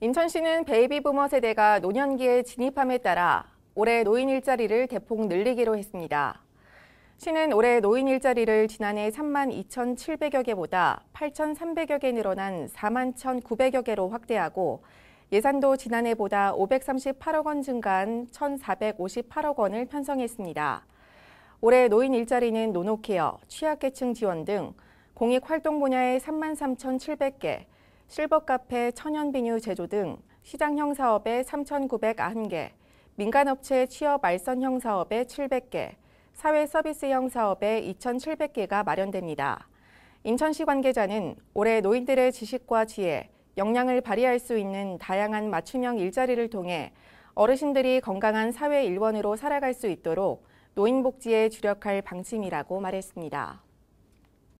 인천시는 베이비부머 세대가 노년기에 진입함에 따라 올해 노인 일자리를 대폭 늘리기로 했습니다. 시는 올해 노인 일자리를 지난해 3만 2,700여 개보다 8,300여 개 늘어난 4만 1,900여 개로 확대하고 예산도 지난해보다 538억 원 증가한 1,458억 원을 편성했습니다. 올해 노인 일자리는 노노케어, 취약계층 지원 등 공익활동 분야에 3만 3,700개, 실버카페, 천연비뉴 제조 등 시장형 사업에 3,991개, 민간업체 취업 알선형 사업에 700개, 사회서비스형 사업에 2,700개가 마련됩니다. 인천시 관계자는 올해 노인들의 지식과 지혜, 역량을 발휘할 수 있는 다양한 맞춤형 일자리를 통해 어르신들이 건강한 사회 일원으로 살아갈 수 있도록 노인복지에 주력할 방침이라고 말했습니다.